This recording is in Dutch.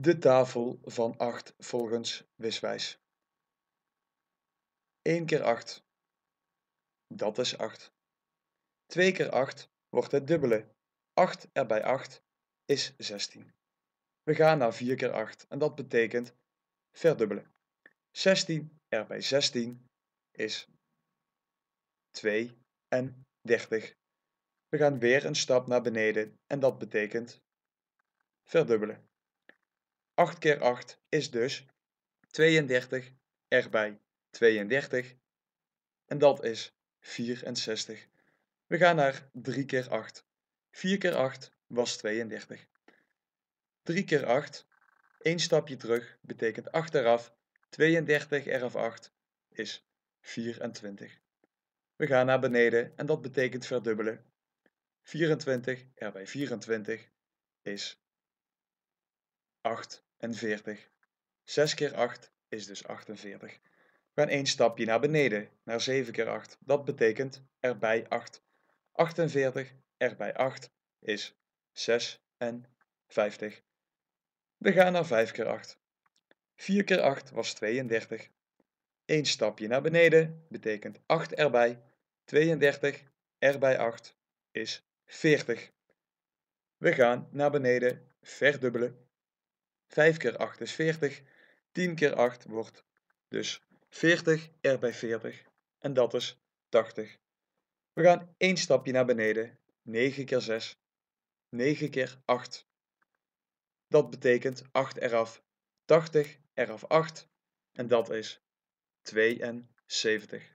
de tafel van 8 volgens wiswijs. 1 keer 8, dat is 8. 2 keer 8 wordt het dubbele. 8 erbij 8 is 16. We gaan naar 4 keer 8 en dat betekent verdubbelen. 16 erbij 16 is 2 en 30. We gaan weer een stap naar beneden en dat betekent verdubbelen. 8 keer 8 is dus 32 erbij 32. En dat is 64. We gaan naar 3 keer 8. 4 keer 8 was 32. 3 keer 8, één stapje terug, betekent achteraf 32 eraf 8 is 24. We gaan naar beneden en dat betekent verdubbelen. 24 erbij 24 is 48. 6 keer 8 is dus 48. We gaan één stapje naar beneden, naar 7 keer 8. Dat betekent erbij 8. 48 erbij 8 is 56. We gaan naar 5 keer 8. 4 keer 8 was 32. Eén stapje naar beneden betekent 8 erbij. 32 erbij 8 is 40. We gaan naar beneden verdubbelen. 5 keer 8 is 40. 10 keer 8 wordt dus 40 r bij 40. En dat is 80. We gaan één stapje naar beneden. 9 keer 6. 9 keer 8. Dat betekent 8 eraf. 80 eraf 8. En dat is 72.